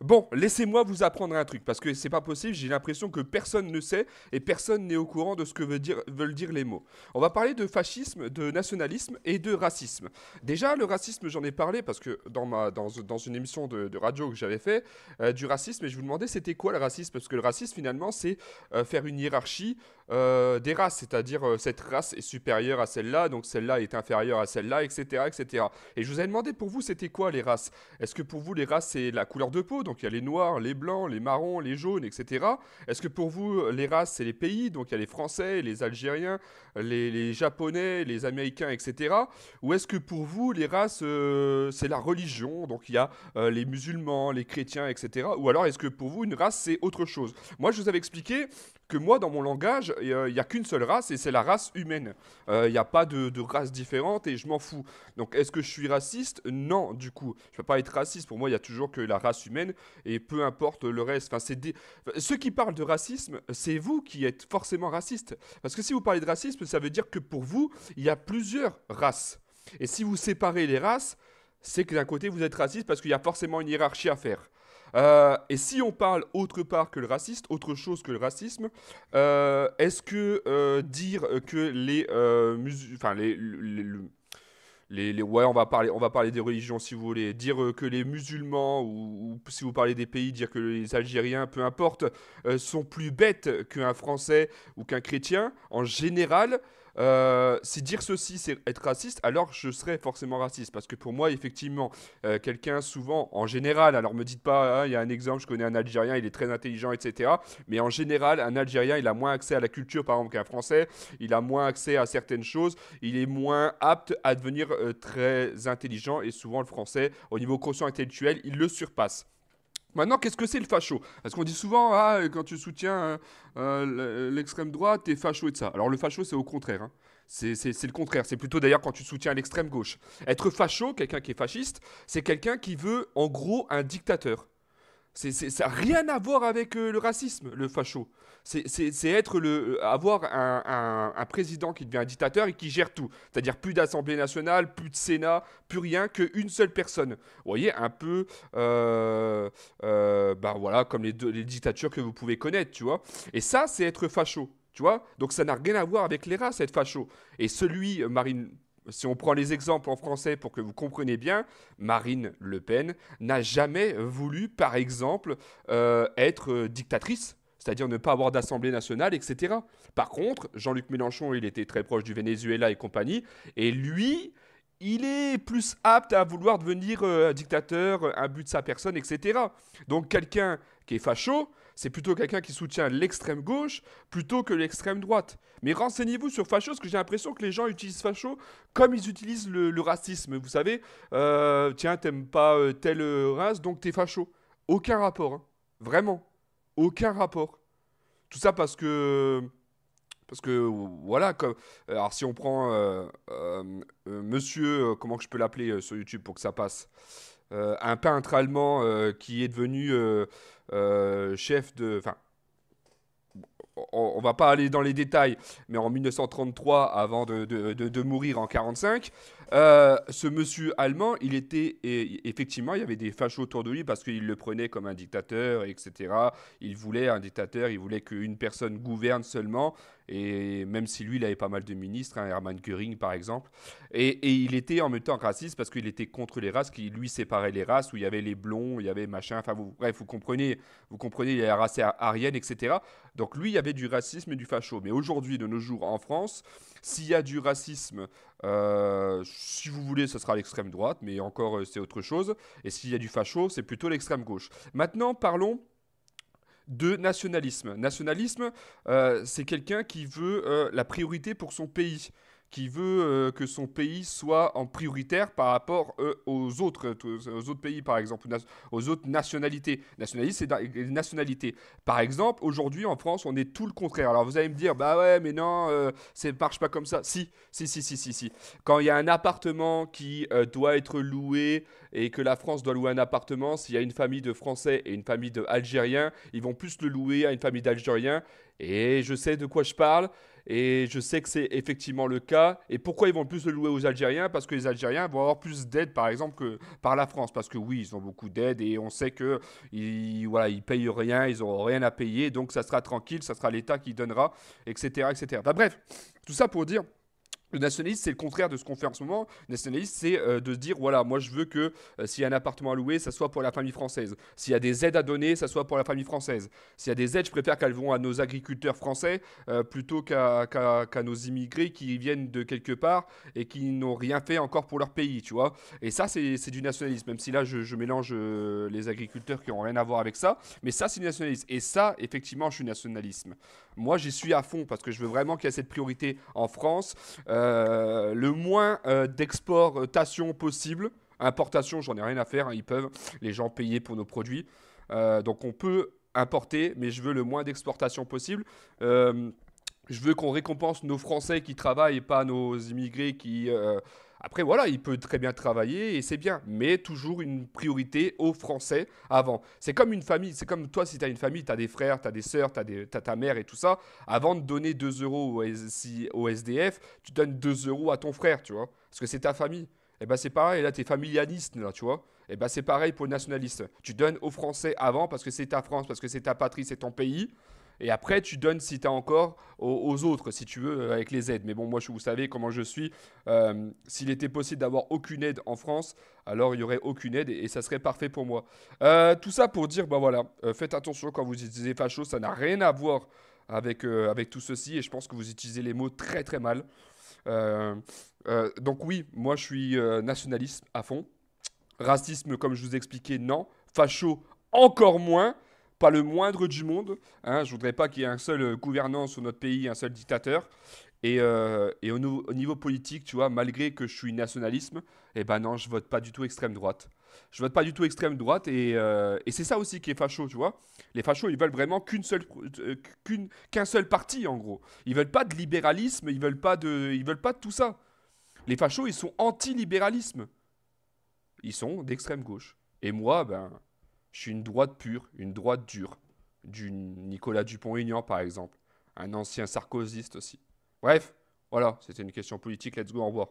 Bon, laissez-moi vous apprendre un truc, parce que c'est pas possible, j'ai l'impression que personne ne sait et personne n'est au courant de ce que veulent dire les mots. On va parler de fascisme, de nationalisme et de racisme. Déjà, le racisme, j'en ai parlé parce que dans, ma, dans, une émission de, radio que j'avais fait, euh, du racisme, et je vous demandais c'était quoi le racisme, parce que le racisme, finalement, c'est euh, faire une hiérarchie euh, des races, c'est-à-dire cette race est supérieure à celle-là, donc celle-là est inférieure à celle-là, etc., etc. Et je vous ai demandé pour vous, c'était quoi les races Est-ce que pour vous, les races, c'est la couleur de peau donc il y a les noirs, les blancs, les marrons, les jaunes, etc. Est-ce que pour vous, les races, c'est les pays, donc il y a les Français, les Algériens, les, Japonais, les Américains, etc. Ou est-ce que pour vous, les races, euh, c'est la religion, donc il y a euh, les musulmans, les chrétiens, etc. Ou alors est-ce que pour vous, une race, c'est autre chose Moi, je vous avais expliqué que moi, dans mon langage, il n'y a qu'une seule race et c'est la race humaine. Euh, il n'y a pas de, de, race différente et je m'en fous. Donc, est-ce que je suis raciste Non, du coup. Je ne peux pas être raciste. Pour moi, il y a toujours que la race humaine et peu importe le reste. Enfin, des... Ceux qui parlent de racisme, c'est vous qui êtes forcément raciste. Parce que si vous parlez de racisme, ça veut dire que pour vous, il y a plusieurs races. Et si vous séparez les races, c'est que d'un côté, vous êtes raciste parce qu'il y a forcément une hiérarchie à faire. Euh, et si on parle autre part que le raciste, autre chose que le racisme, euh, est-ce que euh, dire que les euh, musulmans, les, les, les, ouais, on va parler, on va parler des religions si vous voulez, dire euh, que les musulmans ou, ou si vous parlez des pays, dire que les Algériens, peu importe, sont plus bêtes qu'un Français ou qu'un chrétien en général. Euh, si dire ceci, c'est être raciste, alors je serais forcément raciste. Parce que pour moi, effectivement, euh, quelqu'un souvent, en général, alors me dites pas, hein, il y a un exemple, je connais un Algérien, il est très intelligent, etc. Mais en général, un Algérien, il a moins accès à la culture, par exemple, qu'un Français. Il a moins accès à certaines choses. Il est moins apte à devenir euh, très intelligent. Et souvent, le Français, au niveau conscient intellectuel, il le surpasse. Maintenant, qu'est-ce que c'est le facho Parce qu'on dit souvent, ah, quand tu soutiens euh, euh, l'extrême droite, t'es facho et de ça. Alors le facho, c'est au contraire. Hein. C'est le contraire. C'est plutôt d'ailleurs quand tu soutiens l'extrême gauche. Être facho, quelqu'un qui est fasciste, c'est quelqu'un qui veut en gros un dictateur ça n'a rien à voir avec euh, le racisme, le facho. C'est être le, euh, avoir un, un, président qui devient un dictateur et qui gère tout. C'est-à-dire plus d'Assemblée nationale, plus de Sénat, plus rien qu'une seule personne. Vous voyez, un peu, euh, euh bah voilà, comme les, deux, les dictatures que vous pouvez connaître, tu vois. Et ça, c'est être facho. Tu vois Donc ça n'a rien à voir avec les races, être facho. Et celui, Marine si on prend les exemples en français pour que vous compreniez bien, Marine Le Pen n'a jamais voulu, par exemple, euh, être euh, dictatrice, c'est-à-dire ne pas avoir d'Assemblée nationale, etc. Par contre, Jean-Luc Mélenchon, il était très proche du Venezuela et compagnie, et lui, il est plus apte à vouloir devenir euh, dictateur, un but de sa personne, etc. Donc quelqu'un qui est facho, c'est plutôt quelqu'un qui soutient l'extrême gauche plutôt que l'extrême droite. Mais renseignez-vous sur facho, parce que j'ai l'impression que les gens utilisent facho comme ils utilisent le, racisme. Vous savez, euh, tiens, t'aimes pas euh, telle euh, race, donc t'es facho. Aucun rapport, hein. vraiment. Aucun rapport. Tout ça parce que... Parce que voilà, comme, alors si on prend Monsieur, comment je peux l'appeler sur YouTube pour que ça passe euh, un peintre allemand euh, qui est devenu euh, chef de... Enfin, on, va pas aller dans les détails, mais en 1933, avant de, de mourir en 1945, euh, ce monsieur allemand, il était effectivement, il y avait des fachos autour de lui parce qu'il le prenait comme un dictateur, etc. Il voulait un dictateur, il voulait qu'une personne gouverne seulement. Et même si lui, il avait pas mal de ministres, hein, Hermann Göring par exemple. Et, il était en même temps raciste parce qu'il était contre les races, qui lui séparait les races, où il y avait les blonds, il y avait machin. Enfin, vous, bref, vous comprenez, vous comprenez, il y a la race arienne, etc. Donc lui, il y avait du racisme et du facho. Mais aujourd'hui, de nos jours, en France, s'il y a du racisme euh, si vous voulez, ce sera l'extrême droite, mais encore, euh, c'est autre chose. Et s'il y a du facho, c'est plutôt l'extrême gauche. Maintenant, parlons de nationalisme. Nationalisme, euh, c'est quelqu'un qui veut la priorité pour son pays qui veut euh, que son pays soit en prioritaire par rapport euh, aux, autres, euh, aux autres pays, par exemple, aux autres nationalités. Nationalité, c'est nationalités. Par exemple, aujourd'hui en France, on est tout le contraire. Alors vous allez me dire, bah ouais, mais non, ça ne marche pas comme ça. Si, si, si, si, si, si. Quand il y a un appartement qui doit être loué et que la France doit louer un appartement, s'il y a une famille de Français et une famille d'Algériens, ils vont plus le louer à une famille d'Algériens. Et je sais de quoi je parle. Et je sais que c'est effectivement le cas. Et pourquoi ils vont plus le louer aux Algériens Parce que les Algériens vont avoir plus d'aide, par exemple, que par la France. Parce que oui, ils ont beaucoup d'aide et on sait que ils, voilà, payent rien, ils n'auront rien à payer. Donc ça sera tranquille, ça sera l'État qui donnera, etc., etc. bref, tout ça pour dire le nationaliste, c'est le contraire de ce qu'on fait en ce moment. Le nationaliste, c'est euh, de se dire voilà, moi je veux que euh, s'il y a un appartement à louer, ça soit pour la famille française. S'il y a des aides à donner, ça soit pour la famille française. S'il y a des aides, je préfère qu'elles vont à nos agriculteurs français euh, plutôt qu'à nos immigrés qui viennent de quelque part et qui n'ont rien fait encore pour leur pays, tu vois. Et ça, c'est du nationalisme, même si là, je, je mélange les agriculteurs qui n'ont rien à voir avec ça. Mais ça, c'est du nationalisme. Et ça, effectivement, je suis nationalisme. Moi, j'y suis à fond parce que je veux vraiment qu'il y ait cette priorité en France. Euh, le moins euh, d'exportation possible. Importation, j'en ai rien à faire, hein, ils peuvent, les gens payer pour nos produits. Euh, donc on peut importer, mais je veux le moins d'exportation possible. je veux qu'on récompense nos Français qui travaillent et pas nos immigrés qui après, voilà, il peut très bien travailler et c'est bien, mais toujours une priorité aux Français avant. C'est comme une famille, c'est comme toi, si tu as une famille, tu as des frères, tu as des sœurs, tu as, ta mère et tout ça. Avant de donner 2 euros au, SDF, tu donnes 2 euros à ton frère, tu vois, parce que c'est ta famille. Et eh ben c'est pareil, là, tu es familialiste, là, tu vois. Et eh ben c'est pareil pour le nationaliste. Tu donnes aux Français avant parce que c'est ta France, parce que c'est ta patrie, c'est ton pays. Et après, tu donnes si tu as encore aux, autres, si tu veux, euh, avec les aides. Mais bon, moi, vous savez comment je suis. Euh, s'il était possible d'avoir aucune aide en France, alors il n'y aurait aucune aide et, ça serait parfait pour moi. Euh, tout ça pour dire, ben voilà, faites attention quand vous utilisez facho, ça n'a rien à voir avec, avec tout ceci. Et je pense que vous utilisez les mots très très mal. donc oui, moi, je suis nationaliste à fond. Racisme, comme je vous expliquais, non. Facho, encore moins pas le moindre du monde. Hein. je voudrais pas qu'il y ait un seul euh, gouvernant sur notre pays, un seul dictateur. Et, euh, au, niveau politique, tu vois, malgré que je suis nationalisme, eh ben non, je vote pas du tout extrême droite. Je vote pas du tout extrême droite et, euh, c'est ça aussi qui est facho, tu vois. Les fachos, ils veulent vraiment qu'une seule, qu'un seul parti en gros. Ils veulent pas de libéralisme, ils veulent pas de, ils veulent pas de tout ça. Les fachos, ils sont anti-libéralisme. Ils sont d'extrême gauche. Et moi, ben, je suis une droite pure, une droite dure, du Nicolas Dupont-Aignan par exemple, un ancien sarkozyste aussi. Bref, voilà, c'était une question politique, let's go, au revoir.